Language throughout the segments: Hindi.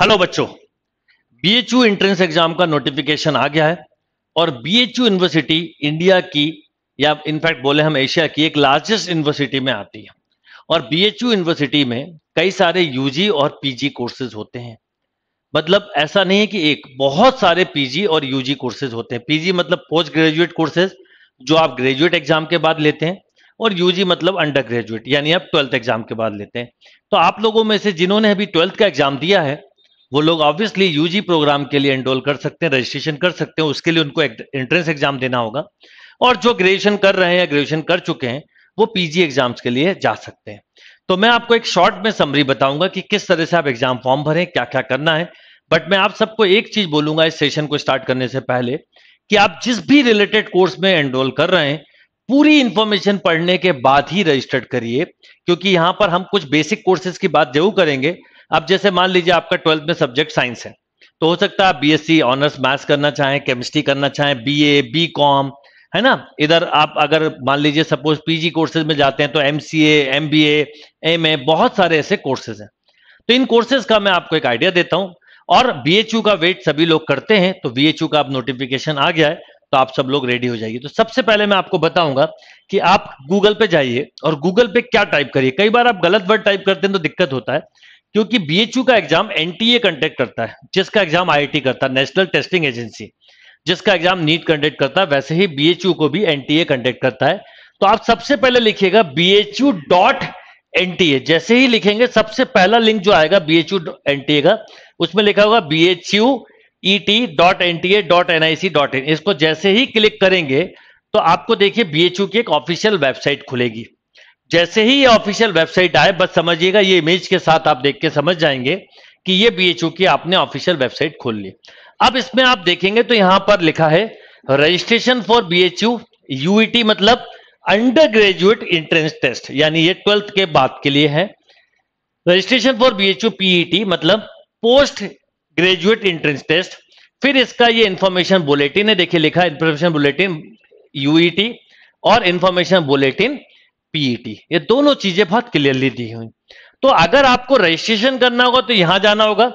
हेलो बच्चों बीएचयू एंट्रेंस एग्जाम का नोटिफिकेशन आ गया है और बीएचयू यूनिवर्सिटी इंडिया की या इनफैक्ट बोले हम एशिया की एक लार्जेस्ट यूनिवर्सिटी में आती है और बीएचयू यूनिवर्सिटी में कई सारे यूजी और पीजी कोर्सेज होते हैं मतलब ऐसा नहीं है कि एक बहुत सारे पीजी और यूजी कोर्सेज होते हैं पीजी मतलब पोस्ट ग्रेजुएट कोर्सेज जो आप ग्रेजुएट एग्जाम के बाद लेते हैं और यूजी मतलब अंडर ग्रेजुएट यानी आप ट्वेल्थ एग्जाम के बाद लेते हैं तो आप लोगों में से जिन्होंने अभी ट्वेल्थ का एग्जाम दिया है वो लोग ऑब्वियसली यूजी प्रोग्राम के लिए एनरोल कर सकते हैं रजिस्ट्रेशन कर सकते हैं उसके लिए उनको एंट्रेंस एग्जाम देना होगा और जो ग्रेजुएशन कर रहे हैं ग्रेजुएशन कर चुके हैं वो पीजी एग्जाम्स के लिए जा सकते हैं तो मैं आपको एक शॉर्ट में समरी बताऊंगा कि किस तरह से आप एग्जाम फॉर्म भरें क्या क्या करना है बट मैं आप सबको एक चीज बोलूंगा इस सेशन को स्टार्ट करने से पहले कि आप जिस भी रिलेटेड कोर्स में एनरोल कर रहे हैं पूरी इंफॉर्मेशन पढ़ने के बाद ही रजिस्टर्ड करिए क्योंकि यहां पर हम कुछ बेसिक कोर्सेज की बात जरूर करेंगे अब जैसे मान लीजिए आपका ट्वेल्थ में सब्जेक्ट साइंस है तो हो सकता है आप बीएससी ऑनर्स मैथ्स करना चाहें केमिस्ट्री करना चाहें बीए बीकॉम है ना इधर आप अगर मान लीजिए सपोज पीजी कोर्सेज में जाते हैं तो एमसीए एमबीए एमए बहुत सारे ऐसे कोर्सेज हैं तो इन कोर्सेज का मैं आपको एक आइडिया देता हूं और बीएचयू का वेट सभी लोग करते हैं तो बीएचयू का अब नोटिफिकेशन आ गया है तो आप सब लोग रेडी हो जाइए तो सबसे पहले मैं आपको बताऊंगा कि आप गूगल पे जाइए और गूगल पे क्या टाइप करिए कई बार आप गलत वर्ड टाइप करते हैं तो दिक्कत होता है क्योंकि बीएचयू का एग्जाम एनटीए कंडक्ट करता है जिसका एग्जाम आईआईटी करता है नेशनल टेस्टिंग एजेंसी जिसका एग्जाम नीट कंडक्ट करता है वैसे ही बीएचयू को भी एनटीए कंडक्ट करता है तो आप सबसे पहले लिखिएगा बीएचयू डॉट एनटीए जैसे ही लिखेंगे सबसे पहला लिंक जो आएगा बीएचयू एनटीए का उसमें लिखा होगा BHU ET dot NTA dot NIC dot in इसको जैसे ही क्लिक करेंगे तो आपको देखिए बीएचयू की एक ऑफिशियल वेबसाइट खुलेगी जैसे ही ये ऑफिशियल वेबसाइट आए बस समझिएगा ये इमेज के साथ आप देख के समझ जाएंगे कि ये बी की आपने ऑफिशियल वेबसाइट खोल ली अब इसमें आप देखेंगे तो यहां पर लिखा है registration for B H U UET मतलब अंडर ग्रेजुएट इंट्रेंस टेस्ट यानी ये ट्वेल्थ के बाद के लिए है registration for B H U मतलब पोस्ट ग्रेजुएट इंट्रेंस टेस्ट फिर इसका ये इंफॉर्मेशन बुलेटिन है देखिए लिखा इंफॉर्मेशन बुलेटिन यूईटी और इंफॉर्मेशन बुलेटिन पीईटी ये दोनों चीजें बहुत क्लियरली दी हुई तो अगर आपको रजिस्ट्रेशन करना होगा तो यहां जाना होगा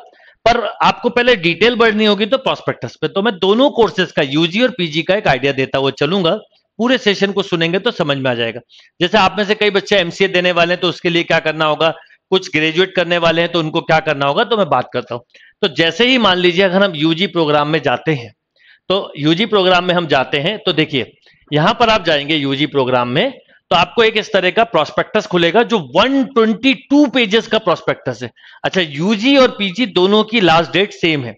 पर आपको पहले डिटेल बढ़नी होगी तो प्रोस्पेक्टस पे तो मैं दोनों कोर्सेज का यूजी और पीजी का एक आइडिया देता हुआ चलूंगा पूरे सेशन को सुनेंगे तो समझ में आ जाएगा जैसे आप में से कई बच्चे एमसीए देने वाले हैं तो उसके लिए क्या करना होगा कुछ ग्रेजुएट करने वाले हैं तो उनको क्या करना होगा तो मैं बात करता हूं तो जैसे ही मान लीजिए अगर हम यूजी प्रोग्राम में जाते हैं तो यूजी प्रोग्राम में हम जाते हैं तो देखिए यहां पर आप जाएंगे यूजी प्रोग्राम में तो आपको एक इस तरह का प्रोस्पेक्टस खुलेगा जो 122 पेजेस का प्रोस्पेक्टस है अच्छा यूजी और पीजी दोनों की लास्ट डेट सेम है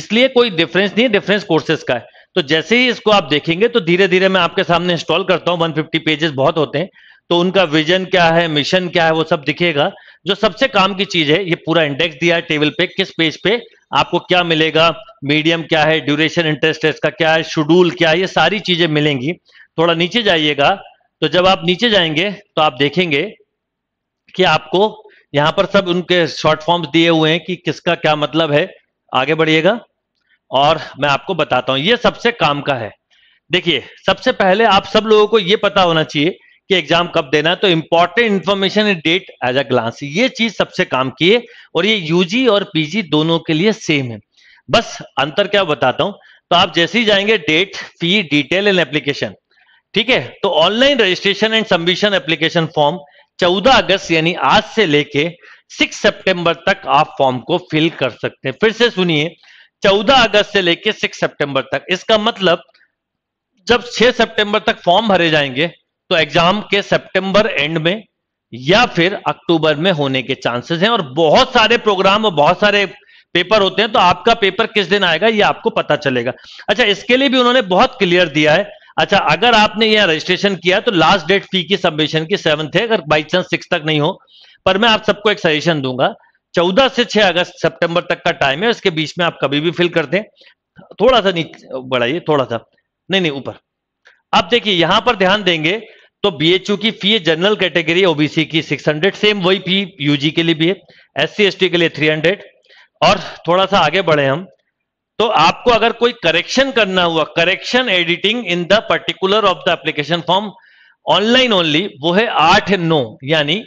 इसलिए कोई डिफरेंस नहीं है डिफरेंस कोर्सेज का है तो जैसे ही इसको आप देखेंगे तो धीरे धीरे मैं आपके सामने इंस्टॉल करता हूं 150 पेजेस बहुत होते हैं तो उनका विजन क्या है मिशन क्या है वो सब दिखेगा जो सबसे काम की चीज है ये पूरा इंडेक्स दिया है टेबल पे किस पेज पे आपको क्या मिलेगा मीडियम क्या है ड्यूरेशन इंटरेस्ट का क्या है शेड्यूल क्या है ये सारी चीजें मिलेंगी थोड़ा नीचे जाइएगा तो जब आप नीचे जाएंगे तो आप देखेंगे कि आपको यहां पर सब उनके शॉर्ट फॉर्म्स दिए हुए हैं कि किसका क्या मतलब है आगे बढ़िएगा और मैं आपको बताता हूं ये सबसे काम का है देखिए सबसे पहले आप सब लोगों को ये पता होना चाहिए कि एग्जाम कब देना है तो important information in date as a glance ये चीज सबसे काम की है और ये यूजी और पीजी दोनों के लिए सेम है बस अंतर क्या बताता हूं तो आप जैसे ही जाएंगे date fee detail and application ठीक है तो online registration and submission application form 14 अगस्त यानी आज से लेके 6 सितंबर तक आप फॉर्म को फिल कर सकते हैं फिर से सुनिए 14 अगस्त से लेके 6 सितंबर तक इसका मतलब जब 6 सितंबर तक फॉर्म भरे जाएंगे तो एग्जाम के सितंबर एंड में या फिर अक्टूबर में होने के चांसेस हैं और बहुत सारे प्रोग्राम और बहुत सारे पेपर होते हैं तो आपका पेपर किस दिन आएगा ये आपको पता चलेगा अच्छा इसके लिए भी उन्होंने बहुत क्लियर दिया है अच्छा अगर आपने यहाँ रजिस्ट्रेशन किया तो लास्ट डेट फी की सबमिशन की सेवंथ है अगर बाई चांस सिक्स तक नहीं हो पर मैं आप सबको एक सजेशन दूंगा चौदह से छह अगस्त सितंबर तक का टाइम है उसके बीच में आप कभी भी फिल कर दें थोड़ा सा नीचे बढ़ाइए थोड़ा सा नहीं नहीं ऊपर अब देखिए यहां पर ध्यान देंगे तो बी की फी है जनरल कैटेगरी ओबीसी की 600 सेम वही फी यूजी के लिए भी है एस सी के लिए 300 और थोड़ा सा आगे बढ़े हम तो आपको अगर कोई करेक्शन करना हुआ correction editing in the particular of the application form online only वो है आठ नौ यानी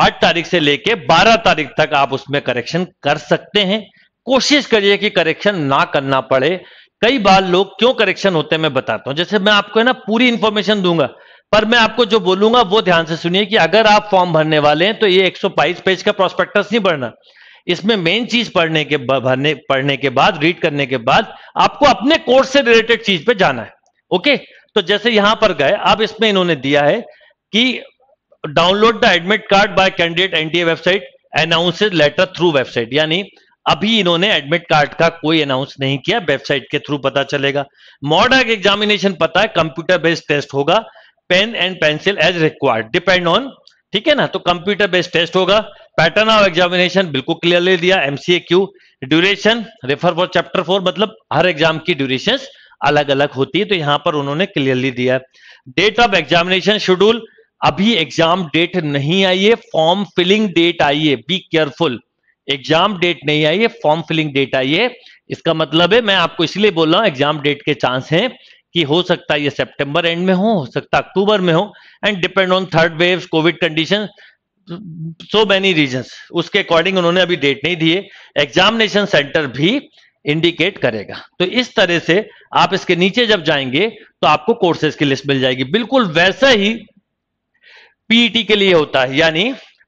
आठ तारीख से लेके बारह तारीख तक आप उसमें करेक्शन कर सकते हैं कोशिश करिए कि करेक्शन ना करना पड़े कई बार लोग क्यों करेक्शन होते हैं मैं बताता हूं जैसे मैं आपको है ना पूरी इंफॉर्मेशन दूंगा पर मैं आपको जो बोलूंगा वो ध्यान से सुनिए कि अगर आप फॉर्म भरने वाले हैं तो ये एक पेज का प्रोस्पेक्टस नहीं भरना इसमें मेन चीज पढ़ने के भरने पढ़ने के बाद रीड करने के बाद आपको अपने कोर्स से रिलेटेड चीज पे जाना है ओके तो जैसे यहां पर गए अब इसमें इन्होंने दिया है कि download the admit card by candidate NDA website announce letter through website यानी अभी इन्होंने एडमिट कार्ड का कोई अनाउंस नहीं किया वेबसाइट के थ्रू पता चलेगा मॉडर्ग एग्जामिनेशन पता है कंप्यूटर बेस्ड टेस्ट होगा pen and pencil as required depend on ठीक है ना तो कंप्यूटर बेस्ड टेस्ट होगा पैटर्न ऑफ एग्जामिनेशन बिल्कुल क्लियरली दिया MCA Q duration refer for chapter four मतलब हर एग्जाम की ड्यूरेशन अलग अलग होती है तो यहां पर उन्होंने क्लियरली दिया डेट ऑफ एग्जामिनेशन शेड्यूल अभी एग्जाम डेट नहीं आई है फॉर्म फिलिंग डेट आई है बी केयरफुल एग्जाम डेट नहीं आई है फॉर्म फिलिंग डेट आई है इसका मतलब है मैं आपको इसलिए बोल रहा हूं एग्जाम डेट के चांस हैं कि हो सकता है ये सितंबर एंड में हो हो सकता अक्टूबर में हो and depend on third wave Covid condition so many reason उसके अकॉर्डिंग उन्होंने अभी डेट नहीं दिए एग्जामिनेशन सेंटर भी इंडिकेट करेगा तो इस तरह से आप इसके नीचे जब जाएंगे तो आपको कोर्सेज की लिस्ट मिल जाएगी बिल्कुल वैसा ही पीईटी e के लिए होता है यानी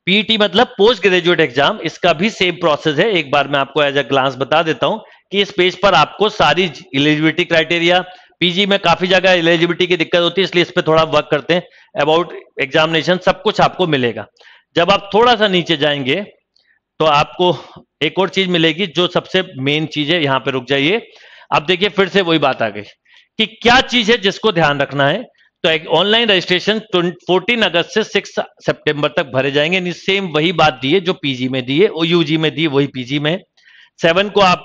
पीईटी e मतलब पोस्ट ग्रेजुएट एग्जाम इसका भी सेम प्रोसेस है एक बार मैं आपको एज अ ग्लांस बता देता हूं कि इस पेज पर आपको सारी एलिजिबिलिटी क्राइटेरिया पीजी में काफी जगह एलिजिबिलिटी की दिक्कत होती है इसलिए इस पर थोड़ा वर्क करते हैं अबाउट एग्जामिनेशन सब कुछ आपको मिलेगा जब आप थोड़ा सा नीचे जाएंगे तो आपको एक और चीज मिलेगी जो सबसे मेन चीज है यहां पे रुक जाइए अब देखिए फिर से वही बात आ गई कि क्या चीज है जिसको ध्यान रखना है तो एक ऑनलाइन रजिस्ट्रेशन फोर्टीन अगस्त से सिक्स सेप्टेम्बर तक भरे जाएंगे सेम वही बात दी है जो पीजी में दी है यूजी में दी वही पीजी में सेवन को आप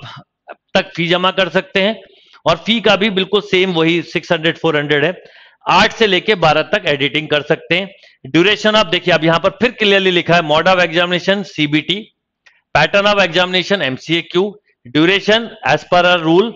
तक फी जमा कर सकते हैं और फी का भी बिल्कुल सेम वही 600 400 है आठ से लेके बारह तक एडिटिंग कर सकते हैं ड्यूरेशन आप देखिए अब यहां पर फिर क्लियरली लिखा है mode of examination CBT pattern of examination Q duration as per our rule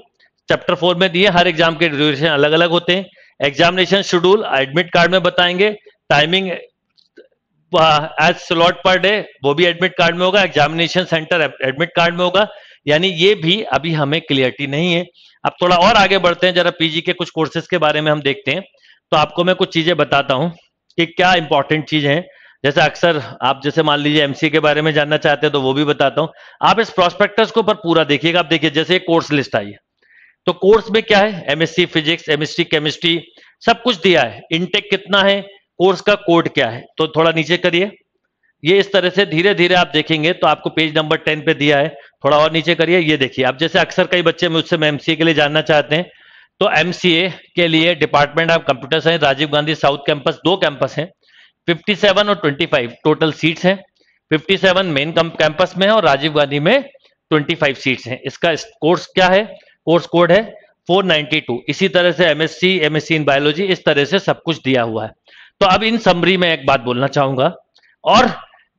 chapter four में दिए हर एग्जाम के ड्यूरेशन अलग अलग होते हैं एग्जामिनेशन शेड्यूल एडमिट कार्ड में बताएंगे timing as slot per day वो भी एडमिट कार्ड में होगा एग्जामिनेशन सेंटर एडमिट कार्ड में होगा यानी ये भी अभी हमें क्लियरिटी नहीं है अब थोड़ा और आगे बढ़ते हैं जरा पीजी के कुछ कोर्सेज के बारे में हम देखते हैं तो आपको मैं कुछ चीजें बताता हूँ कि क्या इंपॉर्टेंट चीज है जैसे अक्सर आप जैसे मान लीजिए एमसी के बारे में जानना चाहते हैं तो वो भी बताता हूँ आप इस प्रोस्पेक्टस को ऊपर पूरा देखिएगा आप देखिए जैसे कोर्स लिस्ट आई है तो कोर्स में क्या है एमएससी फिजिक्स एमएससी केमिस्ट्री सब कुछ दिया है इनटेक कितना है कोर्स का कोड क्या है तो थोड़ा नीचे करिए ये इस तरह से धीरे धीरे आप देखेंगे तो आपको पेज नंबर टेन पे दिया है थोड़ा और नीचे करिए ये देखिए आप जैसे अक्सर कई बच्चे मुझसे एमसीए के लिए जानना चाहते हैं तो एमसीए के लिए department of computer science Rajiv Gandhi south campus दो कैंपस हैं 57 और 25 टोटल सीट्स हैं 57 मेन कैंपस में है और राजीव गांधी में 25 सीट्स हैं इसका कोर्स क्या है कोर्स कोड है 492 इसी तरह से एमएससी एमएससी इन बायोलॉजी इस तरह से सब कुछ दिया हुआ है तो अब इन समरी में एक बात बोलना चाहूंगा और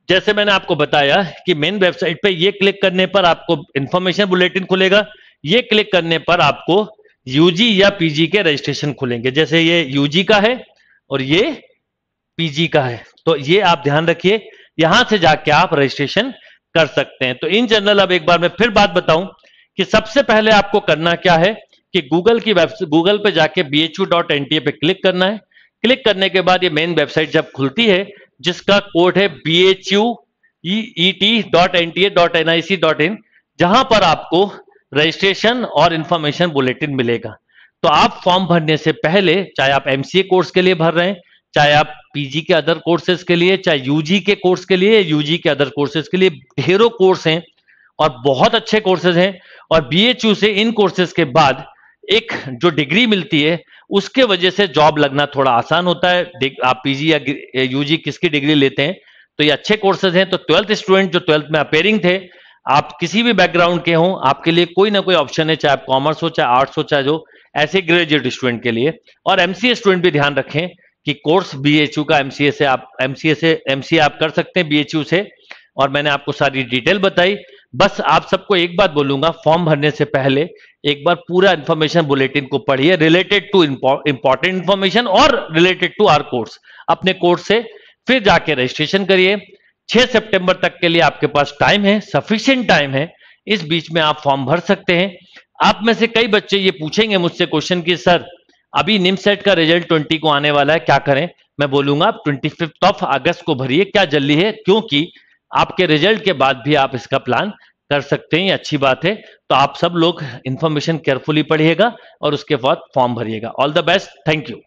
जैसे मैंने आपको बताया कि मेन वेबसाइट पे ये क्लिक करने पर आपको इंफॉर्मेशन बुलेटिन खुलेगा ये क्लिक करने पर आपको यूजी या पीजी के रजिस्ट्रेशन खुलेंगे जैसे ये यूजी का है और ये पीजी का है तो ये आप ध्यान रखिए यहां से जाके आप रजिस्ट्रेशन कर सकते हैं तो इन जनरल अब एक बार मैं फिर बात बताऊं कि सबसे पहले आपको करना क्या है कि गूगल की वेबसाइट गूगल पे जाके ए पे क्लिक करना है क्लिक करने के बाद ये मेन वेबसाइट जब खुलती है जिसका कोड है B H U T dot N T A dot N I C dot in जहां पर आपको रजिस्ट्रेशन और इंफॉर्मेशन बुलेटिन मिलेगा तो आप फॉर्म भरने से पहले चाहे आप एमसीए कोर्स के लिए भर रहे हैं चाहे आप पीजी के अदर कोर्सेज के लिए चाहे यूजी के कोर्स के लिए यूजी के अदर कोर्सेज के लिए ढेरों कोर्स हैं और बहुत अच्छे कोर्सेज हैं और बीएचयू से इन कोर्सेज के बाद एक जो डिग्री मिलती है उसके वजह से जॉब लगना थोड़ा आसान होता है आप पीजी या यूजी किसकी डिग्री लेते हैं तो ये अच्छे कोर्सेज हैं तो ट्वेल्थ स्टूडेंट जो ट्वेल्थ में अपेयरिंग थे आप किसी भी बैकग्राउंड के हों आपके लिए कोई ना कोई ऑप्शन है चाहे आप कॉमर्स हो चाहे आर्ट्स हो चाहे जो ऐसे ग्रेजुएट स्टूडेंट के लिए और एमसीए स्टूडेंट भी ध्यान रखें कि कोर्स बीएचयू का एमसीए से आप एमसीए से एमसीए आप कर सकते हैं बीएचयू से और मैंने आपको सारी डिटेल बताई बस आप सबको एक बात बोलूंगा फॉर्म भरने से पहले एक बार पूरा इंफॉर्मेशन बुलेटिन को पढ़िए रिलेटेड टू इंपॉर्टेंट इंफॉर्मेशन और रिलेटेड टू आर कोर्स अपने कोर्स से फिर जाके रजिस्ट्रेशन करिए 6 सितंबर तक के लिए आपके पास टाइम है सफिशियंट टाइम है इस बीच में आप फॉर्म भर सकते हैं आप में से कई बच्चे ये पूछेंगे मुझसे क्वेश्चन की सर अभी निम सेट का रिजल्ट ट्वेंटी को आने वाला है क्या करें मैं बोलूंगा आप ट्वेंटी ऑफ अगस्त को भरिए क्या जल्दी है क्योंकि आपके रिजल्ट के बाद भी आप इसका प्लान कर सकते हैं अच्छी बात है तो आप सब लोग इंफॉर्मेशन केयरफुली पढ़िएगा और उसके बाद फॉर्म भरिएगा all the best thank you